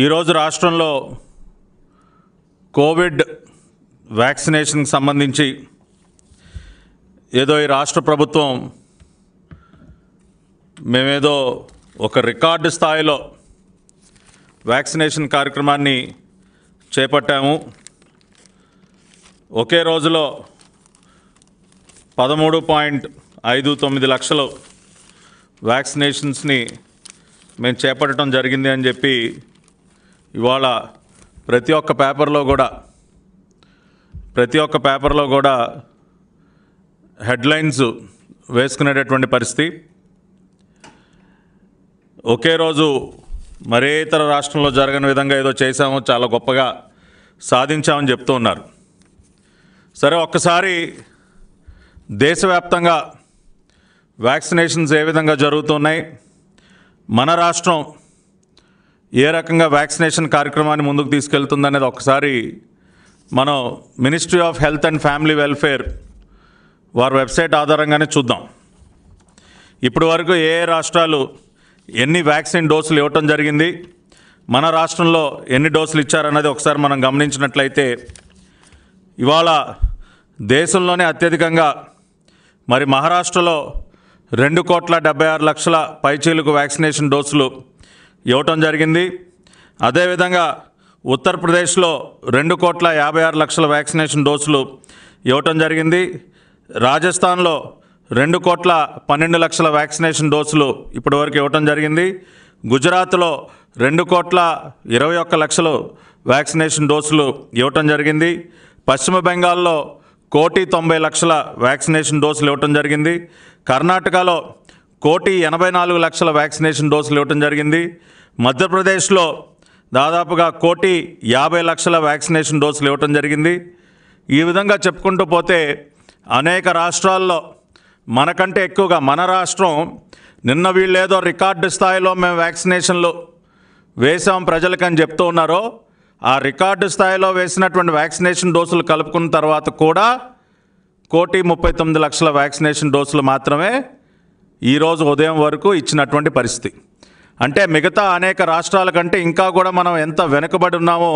ఈరోజు రాష్ట్రంలో కోవిడ్ వ్యాక్సినేషన్కి సంబంధించి ఏదో ఈ రాష్ట్ర ప్రభుత్వం మేమేదో ఒక రికార్డు స్థాయిలో వ్యాక్సినేషన్ కార్యక్రమాన్ని చేపట్టాము ఒకే రోజులో పదమూడు పాయింట్ ఐదు తొమ్మిది లక్షలు వ్యాక్సినేషన్స్ని మేము చేపట్టడం జరిగింది అని చెప్పి ఇవాళ ప్రతి ఒక్క పేపర్లో కూడా ప్రతి ఒక్క పేపర్లో కూడా హెడ్లైన్స్ వేసుకునేటటువంటి పరిస్థితి ఒకే రోజు మరే ఇతర రాష్ట్రంలో జరగని విధంగా ఏదో చేశామో చాలా గొప్పగా సాధించామని చెప్తూ ఉన్నారు సరే ఒక్కసారి దేశవ్యాప్తంగా వ్యాక్సినేషన్స్ ఏ విధంగా జరుగుతున్నాయి మన రాష్ట్రం ఏ రకంగా వ్యాక్సినేషన్ కార్యక్రమాన్ని ముందుకు తీసుకెళ్తుందనేది ఒకసారి మనం ministry of health and family welfare వారి వెబ్సైట్ ఆధారంగానే చూద్దాం ఇప్పటి వరకు ఏ రాష్ట్రాలు ఎన్ని వ్యాక్సిన్ డోసులు ఇవ్వటం జరిగింది మన రాష్ట్రంలో ఎన్ని డోసులు ఇచ్చారన్నది ఒకసారి మనం గమనించినట్లయితే ఇవాళ దేశంలోనే అత్యధికంగా మరి మహారాష్ట్రలో రెండు కోట్ల డెబ్బై ఆరు లక్షల పైచీలకు వ్యాక్సినేషన్ డోసులు ఇవ్వటం జరిగింది అదేవిధంగా ఉత్తరప్రదేశ్లో రెండు కోట్ల యాభై ఆరు లక్షల వ్యాక్సినేషన్ డోసులు ఇవ్వటం జరిగింది రాజస్థాన్లో రెండు కోట్ల పన్నెండు లక్షల వ్యాక్సినేషన్ డోసులు ఇప్పటివరకు ఇవ్వటం జరిగింది గుజరాత్లో రెండు కోట్ల ఇరవై ఒక్క లక్షలు వ్యాక్సినేషన్ డోసులు ఇవ్వటం జరిగింది పశ్చిమ బెంగాల్లో కోటి తొంభై లక్షల వ్యాక్సినేషన్ డోసులు ఇవ్వటం జరిగింది కర్ణాటకలో కోటి ఎనభై నాలుగు లక్షల వ్యాక్సినేషన్ డోసులు ఇవ్వటం జరిగింది మధ్యప్రదేశ్లో దాదాపుగా కోటి యాభై లక్షల వ్యాక్సినేషన్ డోసులు ఇవ్వటం జరిగింది ఈ విధంగా చెప్పుకుంటూ పోతే అనేక రాష్ట్రాల్లో మనకంటే ఎక్కువగా మన రాష్ట్రం నిన్న వీళ్ళేదో రికార్డు స్థాయిలో మేము వ్యాక్సినేషన్లు వేసాం ప్రజలకని చెప్తూ ఉన్నారో ఆ రికార్డు స్థాయిలో వేసినటువంటి వ్యాక్సినేషన్ డోసులు కలుపుకున్న తర్వాత కూడా కోటి ముప్పై తొమ్మిది లక్షల వ్యాక్సినేషన్ డోసులు మాత్రమే ఈరోజు ఉదయం వరకు ఇచ్చినటువంటి పరిస్థితి అంటే మిగతా అనేక రాష్ట్రాల కంటే ఇంకా కూడా మనం ఎంత వెనుకబడి ఉన్నామో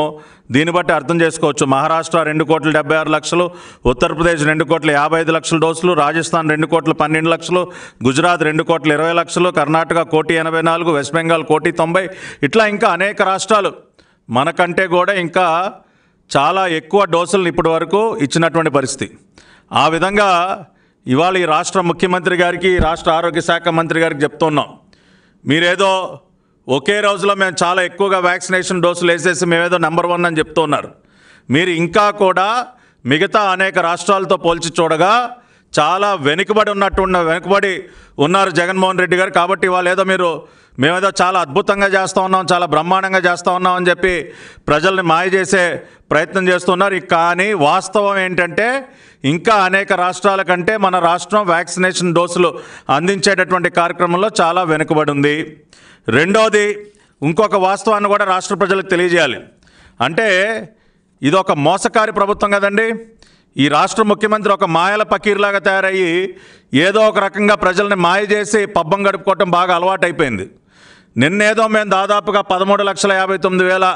దీన్ని బట్టి అర్థం చేసుకోవచ్చు మహారాష్ట్ర రెండు కోట్ల డెబ్బై ఆరు లక్షలు ఉత్తరప్రదేశ్ రెండు కోట్ల యాభై ఐదు లక్షల డోసులు రాజస్థాన్ రెండు కోట్ల పన్నెండు లక్షలు గుజరాత్ రెండు కోట్ల ఇరవై లక్షలు కర్ణాటక కోటి ఎనభై నాలుగు వెస్ట్ బెంగాల్ కోటి తొంభై ఇట్లా ఇంకా అనేక రాష్ట్రాలు మనకంటే కూడా ఇంకా చాలా ఎక్కువ డోసులను ఇప్పటి వరకు ఇచ్చినటువంటి పరిస్థితి ఆ విధంగా ఇవాళ ఈ రాష్ట్ర ముఖ్యమంత్రి గారికి రాష్ట్ర ఆరోగ్య శాఖ మంత్రి గారికి చెప్తున్నాం మీరేదో ఒకే రోజులో మేము చాలా ఎక్కువగా వ్యాక్సినేషన్ డోసులు వేసేసి మేమేదో నెంబర్ వన్ అని చెప్తున్నారు మీరు ఇంకా కూడా మిగతా అనేక రాష్ట్రాలతో పోల్చి చూడగా చాలా వెనుకబడి ఉన్నట్టు వెనుకబడి ఉన్నారు జగన్మోహన్ రెడ్డి గారు కాబట్టి వాళ్ళు ఏదో మీరు మేమేదో చాలా అద్భుతంగా చేస్తూ ఉన్నాం చాలా బ్రహ్మాండంగా చేస్తూ ఉన్నాం అని చెప్పి ప్రజల్ని మాయ చేసే ప్రయత్నం చేస్తున్నారు కానీ వాస్తవం ఏంటంటే ఇంకా అనేక రాష్ట్రాల కంటే మన రాష్ట్రం వ్యాక్సినేషన్ డోసులు అందించేటటువంటి కార్యక్రమంలో చాలా వెనుకబడి ఉంది రెండోది ఇంకొక వాస్తవాన్ని కూడా రాష్ట్ర ప్రజలకు తెలియజేయాలి అంటే ఇది ఒక మోసకారి ప్రభుత్వం కదండి ఈ రాష్ట్ర ముఖ్యమంత్రి ఒక మాయల పకీర్లాగా తయారయ్యి ఏదో ఒక రకంగా ప్రజల్ని మాయ చేసి పబ్బం గడుపుకోవటం బాగా అలవాటైపోయింది నిన్నేదో మేము దాదాపుగా పదమూడు లక్షల యాభై తొమ్మిది వేల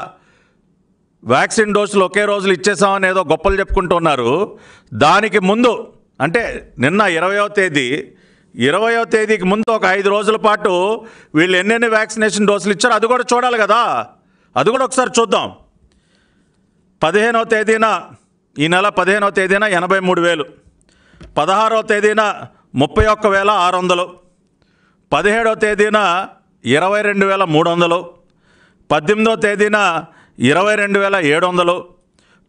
వ్యాక్సిన్ డోసులు ఒకే రోజులు ఇచ్చేసామని ఏదో గొప్పలు చెప్పుకుంటున్నారు దానికి ముందు అంటే నిన్న ఇరవయో తేదీ ఇరవయో తేదీకి ముందు ఒక ఐదు రోజుల పాటు వీళ్ళు ఎన్నెన్ని వ్యాక్సినేషన్ డోసులు ఇచ్చారో అది కూడా చూడాలి కదా అది కూడా ఒకసారి చూద్దాం పదిహేనో తేదీన ఈ నెల పదిహేనో తేదీన ఎనభై మూడు వేలు పదహారో తేదీన ముప్పై ఒక్క వేల ఆరు వందలు పదిహేడో తేదీన ఇరవై రెండు వేల మూడు వందలు పద్దెనిమిదో తేదీన ఇరవై రెండు వేల ఏడు వందలు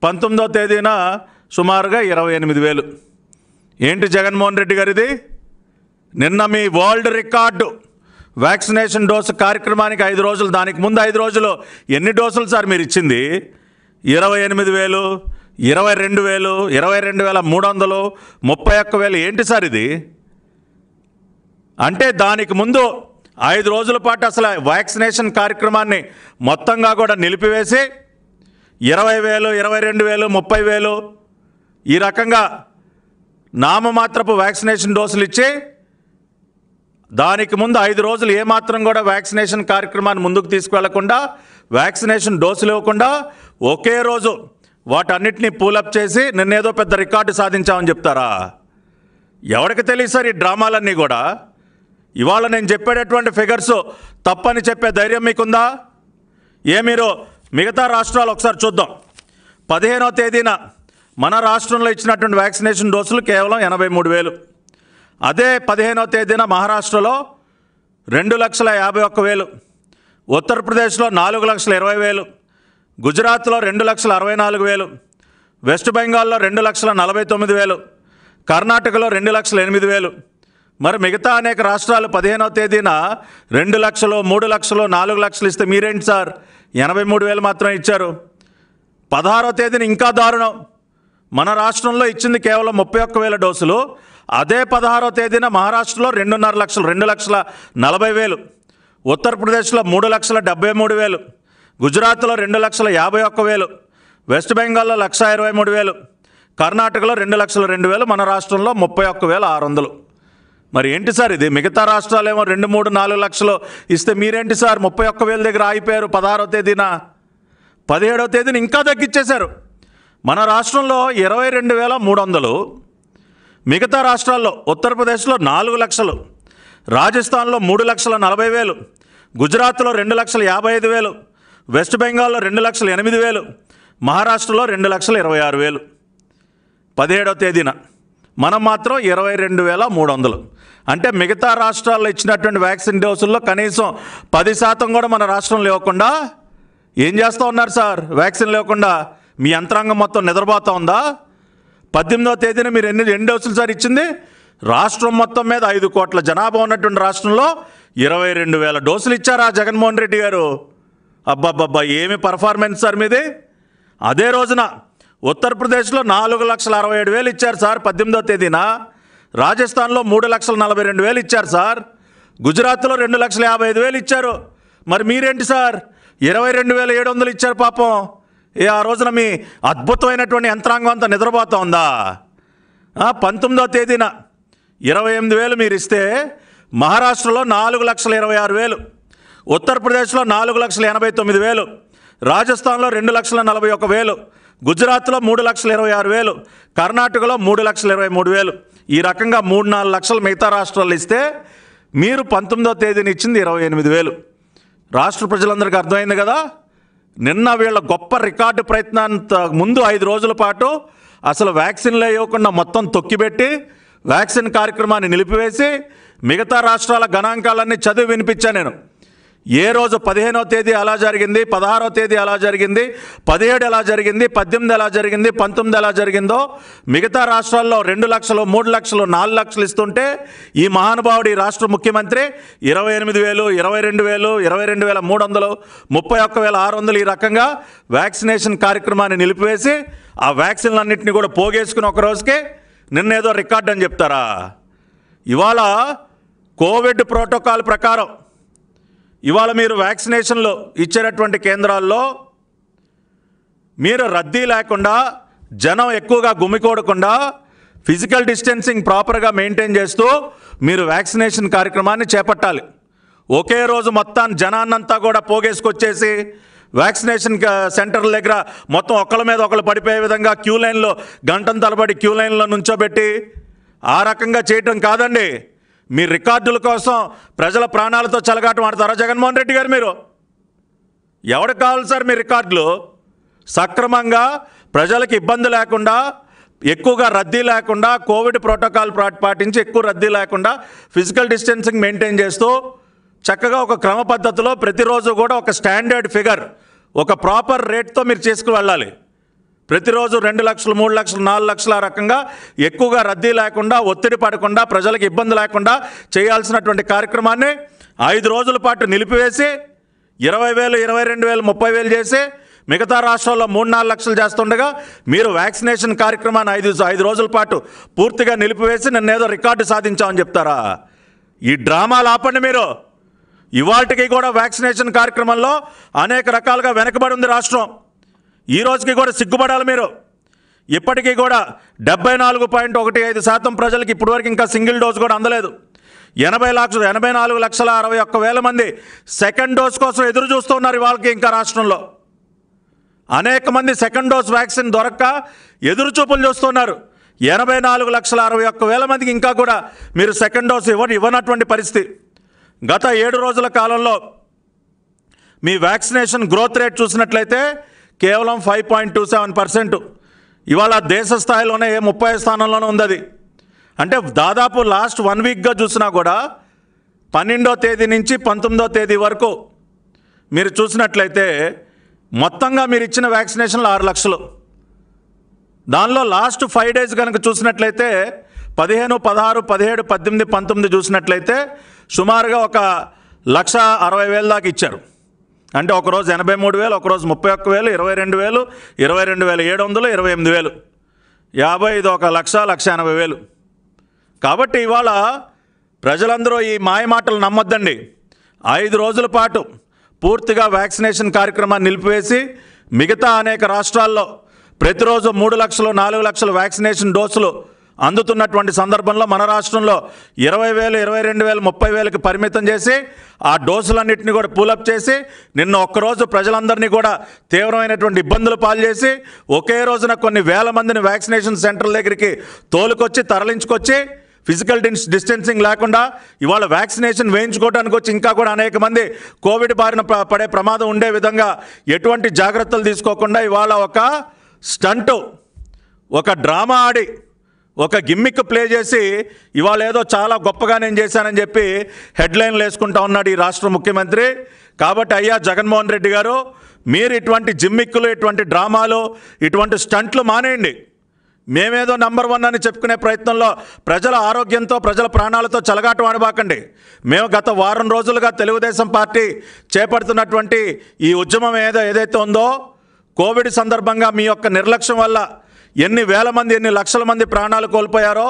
పంతొమ్మిదో తేదీన సుమారుగా ఇరవై ఎనిమిది వేలు ఏంటి జగన్మోహన్ రెడ్డి గారిది నిన్న మీ వరల్డ్ రికార్డు వ్యాక్సినేషన్ డోసు కార్యక్రమానికి ఐదు రోజులు దానికి ముందు ఐదు రోజులు ఎన్ని డోసులు సార్ మీరు ఇచ్చింది ఇరవై ఎనిమిది వేలు ఇరవై రెండు వేలు ఇరవై రెండు వేల మూడు వందలు ముప్పై ఒక్క వేలు ఏంటి సార్ ఇది అంటే దానికి ముందు ఐదు రోజుల పాటు అసలు వ్యాక్సినేషన్ కార్యక్రమాన్ని మొత్తంగా కూడా నిలిపివేసి ఇరవై వేలు ఇరవై రెండు వేలు ముప్పై వేలు ఈ రకంగా నామమాత్రపు వ్యాక్సినేషన్ డోసులు ఇచ్చి దానికి ముందు ఐదు రోజులు ఏమాత్రం కూడా వ్యాక్సినేషన్ కార్యక్రమాన్ని ముందుకు తీసుకువెళ్లకుండా వ్యాక్సినేషన్ డోసులు ఇవ్వకుండా ఒకే రోజు వాటన్నిటిని పూలప్ చేసి నిన్నేదో పెద్ద రికార్డు సాధించామని చెప్తారా ఎవరికి తెలియదు సార్ ఈ డ్రామాలన్నీ కూడా ఇవాళ నేను చెప్పేటటువంటి ఫిగర్స్ తప్పని చెప్పే ధైర్యం మీకుందా ఏ మీరు మిగతా రాష్ట్రాలు ఒకసారి చూద్దాం పదిహేనో తేదీన మన రాష్ట్రంలో ఇచ్చినటువంటి వ్యాక్సినేషన్ డోసులు కేవలం ఎనభై మూడు వేలు అదే పదిహేనో తేదీన మహారాష్ట్రలో రెండు లక్షల యాభై ఒక్క వేలు ఉత్తరప్రదేశ్లో నాలుగు లక్షల ఇరవై వేలు గుజరాత్లో రెండు లక్షల అరవై నాలుగు వేలు వెస్ట్ బెంగాల్లో రెండు లక్షల నలభై తొమ్మిది వేలు కర్ణాటకలో రెండు లక్షల ఎనిమిది వేలు మరి మిగతా అనేక రాష్ట్రాలు పదిహేనో తేదీన రెండు లక్షలు మూడు లక్షలు నాలుగు లక్షలు ఇస్తే మీరేంటి సార్ ఎనభై మూడు వేలు మాత్రం ఇచ్చారు పదహారవ తేదీన ఇంకా దారుణం మన రాష్ట్రంలో ఇచ్చింది కేవలం ముప్పై ఒక్క వేల డోసులు అదే పదహారవ తేదీన మహారాష్ట్రలో రెండున్నర లక్షలు రెండు లక్షల నలభై వేలు ఉత్తరప్రదేశ్లో మూడు లక్షల డెబ్బై మూడు వేలు గుజరాత్లో రెండు లక్షల యాభై ఒక్క వేలు వెస్ట్ బెంగాల్లో లక్ష ఇరవై మూడు వేలు కర్ణాటకలో రెండు లక్షల రెండు వేలు మన రాష్ట్రంలో ముప్పై ఒక్క వేల ఆరు వందలు మరి ఏంటి సార్ ఇది మిగతా రాష్ట్రాలేమో రెండు మూడు నాలుగు లక్షలు ఇస్తే మీరేంటి సార్ ముప్పై ఒక్క వేల దగ్గర ఆగిపోయారు పదహారో తేదీన పదిహేడవ తేదీన ఇంకా తగ్గించేశారు మన రాష్ట్రంలో ఇరవై రెండు వేల మూడు వందలు మిగతా రాష్ట్రాల్లో ఉత్తరప్రదేశ్లో నాలుగు లక్షలు రాజస్థాన్లో మూడు లక్షల నలభై వేలు గుజరాత్లో రెండు లక్షల యాభై ఐదు వేలు వెస్ట్ బెంగాల్లో రెండు లక్షల ఎనిమిది వేలు మహారాష్ట్రలో రెండు లక్షల ఇరవై ఆరు వేలు పదిహేడవ తేదీన మనం మాత్రం ఇరవై రెండు వేల మూడు వందలు అంటే మిగతా రాష్ట్రాల్లో ఇచ్చినటువంటి వ్యాక్సిన్ డోసుల్లో కనీసం పది శాతం కూడా మన రాష్ట్రం లేకుండా ఏం చేస్తూ ఉన్నారు సార్ వ్యాక్సిన్ లేకుండా మీ యంత్రాంగం మొత్తం నిద్రపోతా ఉందా పద్దెనిమిదవ తేదీన మీరు ఎన్ని ఎన్ని డోసులు సార్ ఇచ్చింది రాష్ట్రం మొత్తం మీద ఐదు కోట్ల జనాభా ఉన్నటువంటి రాష్ట్రంలో ఇరవై రెండు వేల డోసులు ఇచ్చారా జగన్మోహన్ రెడ్డి గారు అబ్బాబ్బబ్బా ఏమి పర్ఫార్మెన్స్ సార్ మీది అదే రోజున ఉత్తరప్రదేశ్లో నాలుగు లక్షల అరవై ఏడు వేలు ఇచ్చారు సార్ పద్దెనిమిదో తేదీన రాజస్థాన్లో మూడు లక్షల నలభై రెండు వేలు ఇచ్చారు సార్ గుజరాత్లో రెండు లక్షల యాభై ఐదు వేలు ఇచ్చారు మరి మీరేంటి సార్ ఇరవై రెండు వేల ఏడు వందలు ఇచ్చారు పాపం ఏ ఆ రోజున మీ అద్భుతమైనటువంటి యంత్రాంగం అంతా నిద్రపోతా ఉందా పంతొమ్మిదో తేదీన ఇరవై ఎనిమిది వేలు మీరు ఇస్తే మహారాష్ట్రలో నాలుగు లక్షల ఇరవై ఆరు వేలు ఉత్తరప్రదేశ్లో నాలుగు లక్షల ఎనభై తొమ్మిది వేలు రాజస్థాన్లో రెండు లక్షల నలభై ఒక వేలు గుజరాత్లో మూడు లక్షల ఇరవై ఆరు వేలు కర్ణాటకలో మూడు లక్షల ఇరవై మూడు వేలు ఈ రకంగా మూడు నాలుగు లక్షలు మిగతా రాష్ట్రాలు ఇస్తే మీరు పంతొమ్మిదో తేదీని ఇచ్చింది ఇరవై ఎనిమిది వేలు రాష్ట్ర ప్రజలందరికీ అర్థమైంది కదా నిన్న వీళ్ళ గొప్ప రికార్డు ప్రయత్నాంత ముందు ఐదు రోజుల పాటు అసలు వ్యాక్సిన్లే ఇవ్వకుండా మొత్తం తొక్కిపెట్టి వ్యాక్సిన్ కార్యక్రమాన్ని నిలిపివేసి మిగతా రాష్ట్రాల గణాంకాలన్నీ చదివి వినిపించాను నేను ఏ రోజు పదిహేనో తేదీ అలా జరిగింది పదహారో తేదీ అలా జరిగింది పదిహేడు ఎలా జరిగింది పద్దెనిమిది ఎలా జరిగింది పంతొమ్మిది ఎలా జరిగిందో మిగతా రాష్ట్రాల్లో రెండు లక్షలు మూడు లక్షలు నాలుగు లక్షలు ఇస్తుంటే ఈ మహానుభావుడు ఈ రాష్ట్ర ముఖ్యమంత్రి ఇరవై ఎనిమిది వేలు ఇరవై రెండు వేలు ఇరవై రెండు వేల మూడు వందలు ముప్పై ఒక్క వేల ఆరు వందలు ఈ రకంగా వ్యాక్సినేషన్ కార్యక్రమాన్ని నిలిపివేసి ఆ అన్నింటినీ కూడా పోగేసుకుని ఒక రోజుకి నిన్నేదో రికార్డ్ అని చెప్తారా ఇవాళ కోవిడ్ ప్రోటోకాల్ ప్రకారం ఇవాళ మీరు వ్యాక్సినేషన్లు ఇచ్చేటటువంటి కేంద్రాల్లో మీరు రద్దీ లేకుండా జనం ఎక్కువగా గుమికూడకుండా ఫిజికల్ డిస్టెన్సింగ్ ప్రాపర్గా మెయింటైన్ చేస్తూ మీరు వ్యాక్సినేషన్ కార్యక్రమాన్ని చేపట్టాలి ఒకే రోజు మొత్తాన్ని జనాన్నంతా కూడా పోగేసుకొచ్చేసి వ్యాక్సినేషన్ సెంటర్ల దగ్గర మొత్తం ఒకళ్ళ మీద ఒకళ్ళు పడిపోయే విధంగా క్యూ లైన్లో గంటను తలబడి క్యూ లైన్లో నుంచోబెట్టి ఆ రకంగా చేయటం కాదండి మీ రికార్డుల కోసం ప్రజల ప్రాణాలతో చలగాటం ఆడతారా జగన్మోహన్ రెడ్డి గారు మీరు ఎవరికి కావాలి సార్ మీ రికార్డులు సక్రమంగా ప్రజలకు ఇబ్బంది లేకుండా ఎక్కువగా రద్దీ లేకుండా కోవిడ్ ప్రోటోకాల్ పాటించి ఎక్కువ రద్దీ లేకుండా ఫిజికల్ డిస్టెన్సింగ్ మెయింటైన్ చేస్తూ చక్కగా ఒక క్రమ పద్ధతిలో ప్రతిరోజు కూడా ఒక స్టాండర్డ్ ఫిగర్ ఒక ప్రాపర్ రేట్తో మీరు చేసుకు వెళ్ళాలి ప్రతిరోజు రెండు లక్షలు మూడు లక్షలు నాలుగు లక్షల రకంగా ఎక్కువగా రద్దీ లేకుండా ఒత్తిడి పడకుండా ప్రజలకు ఇబ్బంది లేకుండా చేయాల్సినటువంటి కార్యక్రమాన్ని ఐదు రోజుల పాటు నిలిపివేసి ఇరవై వేలు ఇరవై రెండు వేలు ముప్పై వేలు చేసి మిగతా రాష్ట్రాల్లో మూడు నాలుగు లక్షలు చేస్తుండగా మీరు వ్యాక్సినేషన్ కార్యక్రమాన్ని ఐదు ఐదు రోజుల పాటు పూర్తిగా నిలిపివేసి నన్నేదో రికార్డు సాధించామని చెప్తారా ఈ డ్రామాలు ఆపండి మీరు ఇవాటికి కూడా వ్యాక్సినేషన్ కార్యక్రమంలో అనేక రకాలుగా వెనకబడి ఉంది రాష్ట్రం ఈ రోజుకి కూడా సిగ్గుపడాలి మీరు ఇప్పటికీ కూడా డెబ్బై నాలుగు పాయింట్ ఒకటి ఐదు శాతం ప్రజలకు ఇప్పటివరకు ఇంకా సింగిల్ డోస్ కూడా అందలేదు ఎనభై లక్షలు ఎనభై నాలుగు లక్షల అరవై ఒక్క వేల మంది సెకండ్ డోస్ కోసం ఎదురు చూస్తున్నారు ఇవాళకి ఇంకా రాష్ట్రంలో అనేక మంది సెకండ్ డోస్ వ్యాక్సిన్ దొరక్క ఎదురు చూపులు చూస్తున్నారు ఎనభై నాలుగు లక్షల అరవై ఒక్క వేల మందికి ఇంకా కూడా మీరు సెకండ్ డోస్ ఇవ్వ ఇవ్వనటువంటి పరిస్థితి గత ఏడు రోజుల కాలంలో మీ వ్యాక్సినేషన్ గ్రోత్ రేట్ చూసినట్లయితే కేవలం five point two seven percent ఇవాళ దేశ స్థాయిలోనే ముప్పై స్థానంలోనే ఉంది అది అంటే దాదాపు లాస్ట్ వన్ వీక్గా చూసినా కూడా పన్నెండో తేదీ నుంచి పంతొమ్మిదో తేదీ వరకు మీరు చూసినట్లయితే మొత్తంగా మీరు ఇచ్చిన వ్యాక్సినేషన్లు ఆరు లక్షలు దానిలో లాస్ట్ ఫైవ్ డేస్ కనుక చూసినట్లయితే పదిహేను పదహారు పదిహేడు పద్దెనిమిది పంతొమ్మిది చూసినట్లయితే సుమారుగా ఒక లక్ష అరవై వేల దాకా ఇచ్చారు అంటే ఒకరోజు ఎనభై మూడు వేలు ఒకరోజు ముప్పై ఒక్క వేలు ఇరవై రెండు వేలు ఇరవై రెండు వేల ఏడు వందలు ఇరవై ఎనిమిది వేలు యాభై ఐదు ఒక లక్ష లక్ష ఎనభై వేలు కాబట్టి ఇవాళ ప్రజలందరూ ఈ మాయ మాటలు నమ్మొద్దండి ఐదు రోజుల పాటు పూర్తిగా వ్యాక్సినేషన్ కార్యక్రమాన్ని నిలిపివేసి మిగతా అనేక రాష్ట్రాల్లో ప్రతిరోజు మూడు లక్షలు నాలుగు లక్షల వ్యాక్సినేషన్ డోసులు అందుతున్నటువంటి సందర్భంలో మన రాష్ట్రంలో ఇరవై వేలు ఇరవై రెండు వేలు ముప్పై వేలకు పరిమితం చేసి ఆ డోసులన్నింటినీ కూడా పూలప్ చేసి నిన్న ఒక్కరోజు ప్రజలందరినీ కూడా తీవ్రమైనటువంటి ఇబ్బందులు పాల్చేసి ఒకే రోజున కొన్ని వేల మందిని వ్యాక్సినేషన్ సెంటర్ల దగ్గరికి తోలుకొచ్చి తరలించుకొచ్చి ఫిజికల్ డిస్టెన్సింగ్ లేకుండా ఇవాళ వ్యాక్సినేషన్ వేయించుకోవడానికి వచ్చి ఇంకా కూడా అనేక మంది కోవిడ్ బారిన పడే ప్రమాదం ఉండే విధంగా ఎటువంటి జాగ్రత్తలు తీసుకోకుండా ఇవాళ ఒక స్టంటు ఒక డ్రామా ఆడి ఒక గిమ్మిక్ ప్లే చేసి ఇవాళ ఏదో చాలా గొప్పగా నేను చేశానని చెప్పి హెడ్లైన్లు వేసుకుంటా ఉన్నాడు ఈ రాష్ట్ర ముఖ్యమంత్రి కాబట్టి అయ్యా జగన్మోహన్ రెడ్డి గారు మీరు ఇటువంటి జిమ్మిక్కులు ఇటువంటి డ్రామాలు ఇటువంటి స్టంట్లు మానేయండి మేమేదో నంబర్ వన్ అని చెప్పుకునే ప్రయత్నంలో ప్రజల ఆరోగ్యంతో ప్రజల ప్రాణాలతో చలగాటం ఆడబాకండి మేము గత వారం రోజులుగా తెలుగుదేశం పార్టీ చేపడుతున్నటువంటి ఈ ఉద్యమం ఏదో ఏదైతే ఉందో కోవిడ్ సందర్భంగా మీ యొక్క నిర్లక్ష్యం వల్ల ఎన్ని వేల మంది ఎన్ని లక్షల మంది ప్రాణాలు కోల్పోయారో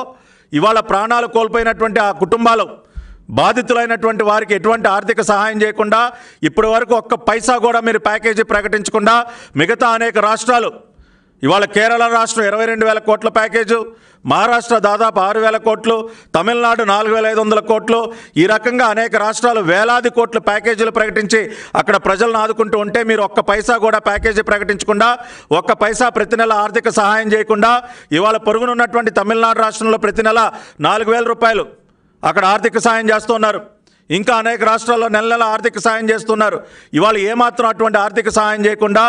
ఇవాళ ప్రాణాలు కోల్పోయినటువంటి ఆ కుటుంబాలు బాధితులైనటువంటి వారికి ఎటువంటి ఆర్థిక సహాయం చేయకుండా ఇప్పటి వరకు ఒక్క పైసా కూడా మీరు ప్యాకేజీ ప్రకటించకుండా మిగతా అనేక రాష్ట్రాలు ఇవాళ కేరళ రాష్ట్రం ఇరవై రెండు వేల కోట్ల ప్యాకేజు మహారాష్ట్ర దాదాపు ఆరు వేల కోట్లు తమిళనాడు నాలుగు వేల ఐదు వందల కోట్లు ఈ రకంగా అనేక రాష్ట్రాలు వేలాది కోట్ల ప్యాకేజీలు ప్రకటించి అక్కడ ప్రజలను ఆదుకుంటూ ఉంటే మీరు ఒక్క పైసా కూడా ప్యాకేజీ ప్రకటించకుండా ఒక్క పైసా ప్రతి నెల ఆర్థిక సహాయం చేయకుండా ఇవాళ పొరుగునున్నటువంటి తమిళనాడు రాష్ట్రంలో ప్రతి నెల నాలుగు వేల రూపాయలు అక్కడ ఆర్థిక సహాయం చేస్తున్నారు ఇంకా అనేక రాష్ట్రాల్లో నెల నెల ఆర్థిక సహాయం చేస్తున్నారు ఇవాళ ఏమాత్రం అటువంటి ఆర్థిక సహాయం చేయకుండా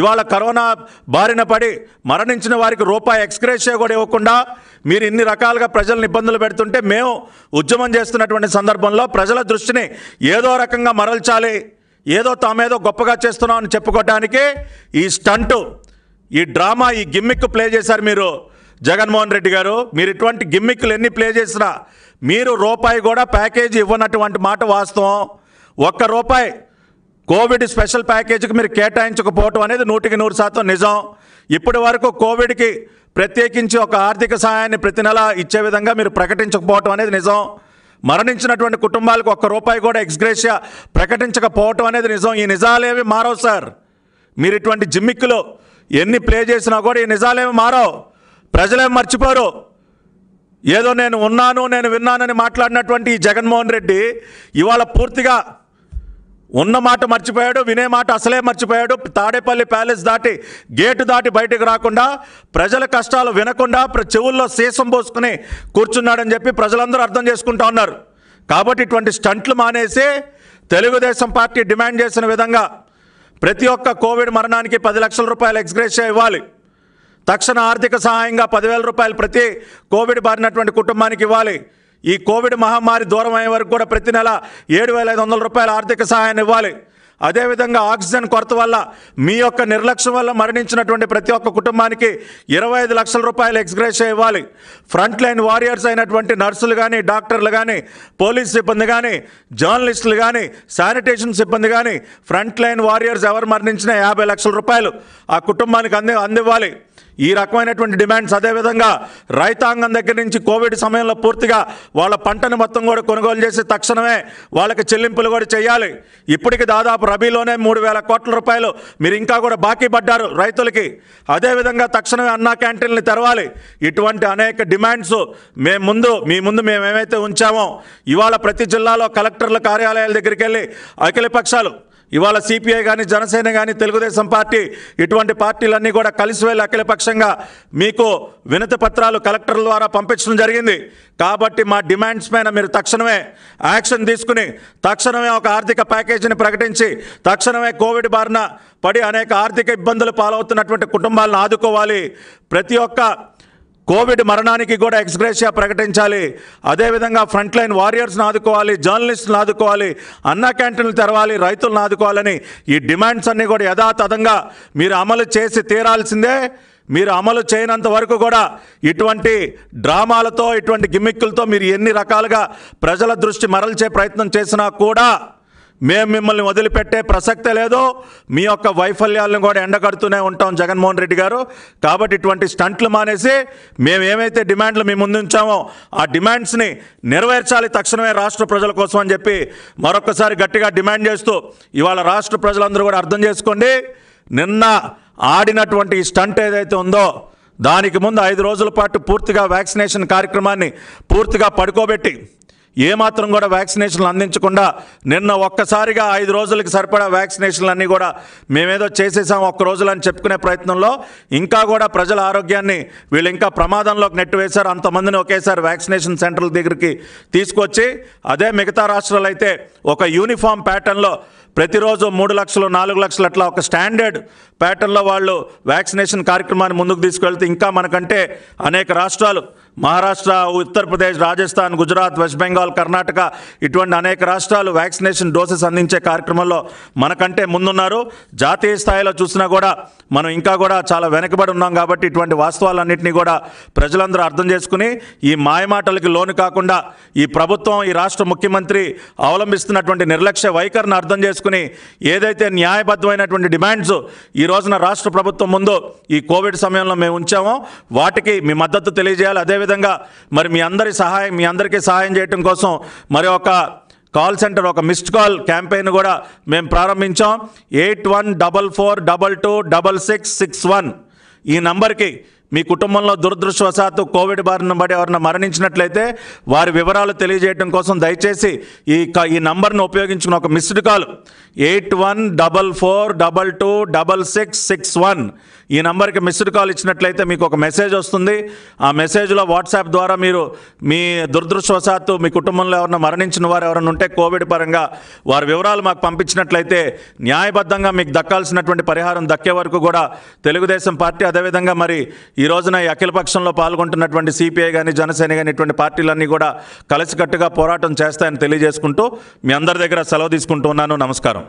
ఇవాళ కరోనా బారిన పడి మరణించిన వారికి రూపాయి ఎక్స్క్రేషియా కూడా ఇవ్వకుండా మీరు ఇన్ని రకాలుగా ప్రజలను ఇబ్బందులు పెడుతుంటే మేము ఉద్యమం చేస్తున్నటువంటి సందర్భంలో ప్రజల దృష్టిని ఏదో రకంగా మరల్చాలి ఏదో తామేదో గొప్పగా చేస్తున్నాం అని చెప్పుకోవటానికి ఈ స్టంటు ఈ డ్రామా ఈ గిమ్మిక్ ప్లే చేశారు మీరు జగన్మోహన్ రెడ్డి గారు మీరు ఇటువంటి గిమ్మిక్లు ఎన్ని ప్లే చేసినా మీరు రూపాయి కూడా ప్యాకేజీ ఇవ్వనటువంటి మాట వాస్తవం ఒక్క రూపాయి కోవిడ్ స్పెషల్ ప్యాకేజీకి మీరు కేటాయించకపోవటం అనేది నూటికి నూరు శాతం నిజం ఇప్పటి వరకు కోవిడ్కి ప్రత్యేకించి ఒక ఆర్థిక సహాయాన్ని ప్రతి నెల ఇచ్చే విధంగా మీరు ప్రకటించకపోవటం అనేది నిజం మరణించినటువంటి కుటుంబాలకు ఒక్క రూపాయి కూడా ఎక్స్గ్రేషియా ప్రకటించకపోవటం అనేది నిజం ఈ నిజాలేవి మారవు సార్ మీరు ఇటువంటి జిమ్మిక్కులు ఎన్ని ప్లే చేసినా కూడా ఈ నిజాలేమి మారో ప్రజలేమి మర్చిపోరు ఏదో నేను ఉన్నాను నేను విన్నానని మాట్లాడినటువంటి ఈ జగన్మోహన్ రెడ్డి ఇవాళ పూర్తిగా ఉన్న మాట మర్చిపోయాడు వినే మాట అసలే మర్చిపోయాడు తాడేపల్లి ప్యాలెస్ దాటి గేటు దాటి బయటకు రాకుండా ప్రజల కష్టాలు వినకుండా చెవుల్లో సీసం పోసుకుని కూర్చున్నాడని చెప్పి ప్రజలందరూ అర్థం చేసుకుంటా ఉన్నారు కాబట్టి ఇటువంటి స్టంట్లు మానేసి తెలుగుదేశం పార్టీ డిమాండ్ చేసిన విధంగా ప్రతి ఒక్క కోవిడ్ మరణానికి పది లక్షల రూపాయలు ఎక్స్గ్రేషియా ఇవ్వాలి తక్షణ ఆర్థిక సహాయంగా పదివేల రూపాయలు ప్రతి కోవిడ్ బారినటువంటి కుటుంబానికి ఇవ్వాలి ఈ కోవిడ్ మహమ్మారి దూరం అయ్యే వరకు కూడా ప్రతి నెల ఏడు వేల ఐదు వందల రూపాయల ఆర్థిక సహాయాన్ని ఇవ్వాలి అదేవిధంగా ఆక్సిజన్ కొరత వల్ల మీ యొక్క నిర్లక్ష్యం వల్ల మరణించినటువంటి ప్రతి ఒక్క కుటుంబానికి ఇరవై ఐదు లక్షల రూపాయలు ఎక్స్గ్రేస్ ఇవ్వాలి ఫ్రంట్ లైన్ వారియర్స్ అయినటువంటి నర్సులు కానీ డాక్టర్లు కానీ పోలీస్ సిబ్బంది కానీ జర్నలిస్టులు కానీ శానిటేషన్ సిబ్బంది కానీ ఫ్రంట్ లైన్ వారియర్స్ ఎవరు మరణించినా యాభై లక్షల రూపాయలు ఆ కుటుంబానికి అంది అందివ్వాలి ఈ రకమైనటువంటి డిమాండ్స్ అదేవిధంగా రైతాంగం దగ్గర నుంచి కోవిడ్ సమయంలో పూర్తిగా వాళ్ళ పంటను మొత్తం కూడా కొనుగోలు చేసి తక్షణమే వాళ్ళకి చెల్లింపులు కూడా చేయాలి ఇప్పటికి దాదాపు రబీలోనే మూడు వేల కోట్ల రూపాయలు మీరు ఇంకా కూడా బాకీ పడ్డారు రైతులకి అదేవిధంగా తక్షణమే అన్నా క్యాంటీన్లు తెరవాలి ఇటువంటి అనేక డిమాండ్స్ మేము ముందు మీ ముందు మేము ఏమైతే ఉంచామో ఇవాళ ప్రతి జిల్లాలో కలెక్టర్ల కార్యాలయాల దగ్గరికి వెళ్ళి అఖిల పక్షాలు ఇవాళ సిపిఐ కానీ జనసేన కానీ తెలుగుదేశం పార్టీ ఇటువంటి పార్టీలన్నీ కూడా కలిసి వెళ్ళి అఖిలపక్షంగా మీకు వినతి పత్రాలు కలెక్టర్ల ద్వారా పంపించడం జరిగింది కాబట్టి మా డిమాండ్స్ పైన మీరు తక్షణమే యాక్షన్ తీసుకుని తక్షణమే ఒక ఆర్థిక ప్యాకేజీని ప్రకటించి తక్షణమే కోవిడ్ బారిన పడి అనేక ఆర్థిక ఇబ్బందులు పాలవుతున్నటువంటి కుటుంబాలను ఆదుకోవాలి ప్రతి ఒక్క కోవిడ్ మరణానికి కూడా ఎక్స్గ్రేషియా ప్రకటించాలి అదేవిధంగా ఫ్రంట్ లైన్ వారియర్స్ను ఆదుకోవాలి జర్నలిస్టులను ఆదుకోవాలి అన్న క్యాంటీన్లు తెరవాలి రైతులను ఆదుకోవాలని ఈ డిమాండ్స్ అన్నీ కూడా యథాతథంగా మీరు అమలు చేసి తీరాల్సిందే మీరు అమలు చేయనంత వరకు కూడా ఇటువంటి డ్రామాలతో ఇటువంటి గిమ్మిక్కులతో మీరు ఎన్ని రకాలుగా ప్రజల దృష్టి మరల్చే ప్రయత్నం చేసినా కూడా మేము మిమ్మల్ని వదిలిపెట్టే ప్రసక్తే లేదు మీ యొక్క వైఫల్యాలను కూడా ఎండగడుతూనే ఉంటాం జగన్మోహన్ రెడ్డి గారు కాబట్టి ఇటువంటి స్టంట్లు మానేసి మేము ఏమైతే డిమాండ్లు మీ ముందుంచామో ఆ డిమాండ్స్ని నెరవేర్చాలి తక్షణమే రాష్ట్ర ప్రజల కోసం అని చెప్పి మరొకసారి గట్టిగా డిమాండ్ చేస్తూ ఇవాళ రాష్ట్ర ప్రజలందరూ కూడా అర్థం చేసుకోండి నిన్న ఆడినటువంటి స్టంట్ ఏదైతే ఉందో దానికి ముందు ఐదు రోజుల పాటు పూర్తిగా వ్యాక్సినేషన్ కార్యక్రమాన్ని పూర్తిగా పడుకోబెట్టి ఏమాత్రం కూడా వ్యాక్సినేషన్లు అందించకుండా నిన్న ఒక్కసారిగా ఐదు రోజులకి సరిపడా వ్యాక్సినేషన్లు అన్నీ కూడా మేమేదో చేసేసాం ఒక్క రోజులు అని చెప్పుకునే ప్రయత్నంలో ఇంకా కూడా ప్రజల ఆరోగ్యాన్ని వీళ్ళు ఇంకా ప్రమాదంలోకి నెట్టివేశారు అంతమందిని ఒకేసారి వ్యాక్సినేషన్ సెంటర్ల దగ్గరికి తీసుకొచ్చి అదే మిగతా రాష్ట్రాలు అయితే ఒక యూనిఫామ్ ప్యాటర్న్లో ప్రతిరోజు మూడు లక్షలు నాలుగు లక్షలు అట్లా ఒక స్టాండర్డ్ ప్యాటర్న్లో వాళ్ళు వ్యాక్సినేషన్ కార్యక్రమాన్ని ముందుకు తీసుకువెళ్తే ఇంకా మనకంటే అనేక రాష్ట్రాలు మహారాష్ట్ర ఉత్తరప్రదేశ్ రాజస్థాన్ గుజరాత్ వెస్ట్ బెంగాల్ కర్ణాటక ఇటువంటి అనేక రాష్ట్రాలు వ్యాక్సినేషన్ డోసెస్ అందించే కార్యక్రమంలో మనకంటే ముందున్నారు జాతీయ స్థాయిలో చూసినా కూడా మనం ఇంకా కూడా చాలా వెనకబడి ఉన్నాం కాబట్టి ఇటువంటి వాస్తవాలన్నింటినీ కూడా ప్రజలందరూ అర్థం చేసుకుని ఈ మాయమాటలకి లోను కాకుండా ఈ ప్రభుత్వం ఈ రాష్ట్ర ముఖ్యమంత్రి అవలంబిస్తున్నటువంటి నిర్లక్ష్య వైఖరిని అర్థం చేసుకుని ఏదైతే న్యాయబద్ధమైనటువంటి డిమాండ్స్ ఈ రోజున రాష్ట్ర ప్రభుత్వం ముందు ఈ కోవిడ్ సమయంలో మేము ఉంచామో వాటికి మీ మద్దతు తెలియజేయాలి అదే అదేవిధంగా మరి మీ అందరి సహాయం మీ అందరికీ సహాయం చేయటం కోసం మరి ఒక కాల్ సెంటర్ ఒక మిస్డ్ కాల్ క్యాంపెయిన్ కూడా మేము ప్రారంభించాం eight one double four double two double six six one ఈ నంబర్కి మీ కుటుంబంలో దురదృష్టవశాత్తు కోవిడ్ బారిన పడి ఎవరైనా మరణించినట్లయితే వారి వివరాలు తెలియజేయడం కోసం దయచేసి ఈ క ఈ నంబర్ను ఉపయోగించుకుని ఒక missed call eight one double four double two double six six one ఈ నంబర్కి మిస్డ్ కాల్ ఇచ్చినట్లయితే మీకు ఒక మెసేజ్ వస్తుంది ఆ మెసేజ్లో వాట్సాప్ ద్వారా మీరు మీ దురదృష్టవశాత్తు మీ కుటుంబంలో ఎవరైనా మరణించిన వారు ఎవరైనా ఉంటే కోవిడ్ పరంగా వారి వివరాలు మాకు పంపించినట్లయితే న్యాయబద్ధంగా మీకు దక్కాల్సినటువంటి పరిహారం దక్కే వరకు కూడా తెలుగుదేశం పార్టీ అదేవిధంగా మరి ఈ రోజున ఈ అఖిలపక్షంలో పాల్గొంటున్నటువంటి సిపిఐ కానీ జనసేన కానీ ఇటువంటి పార్టీలన్నీ కూడా కలిసికట్టుగా పోరాటం చేస్తాయని తెలియజేసుకుంటూ మీ అందరి దగ్గర సెలవు తీసుకుంటూ ఉన్నాను నమస్కారం